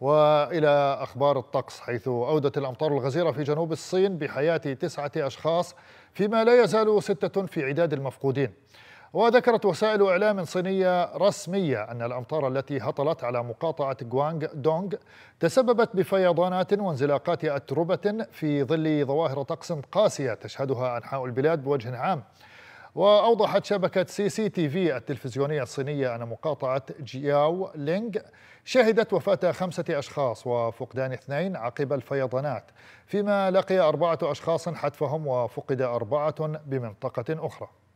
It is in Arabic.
والى اخبار الطقس حيث اودت الامطار الغزيره في جنوب الصين بحياه تسعه اشخاص فيما لا يزال سته في عداد المفقودين. وذكرت وسائل اعلام صينيه رسميه ان الامطار التي هطلت على مقاطعه غوانغ دونغ تسببت بفيضانات وانزلاقات اتربه في ظل ظواهر طقس قاسيه تشهدها انحاء البلاد بوجه عام. وأوضحت شبكة سي سي تي في التلفزيونية الصينية أن مقاطعة جياو لينغ شهدت وفاة خمسة أشخاص وفقدان اثنين عقب الفيضانات فيما لقي أربعة أشخاص حتفهم وفقد أربعة بمنطقة أخرى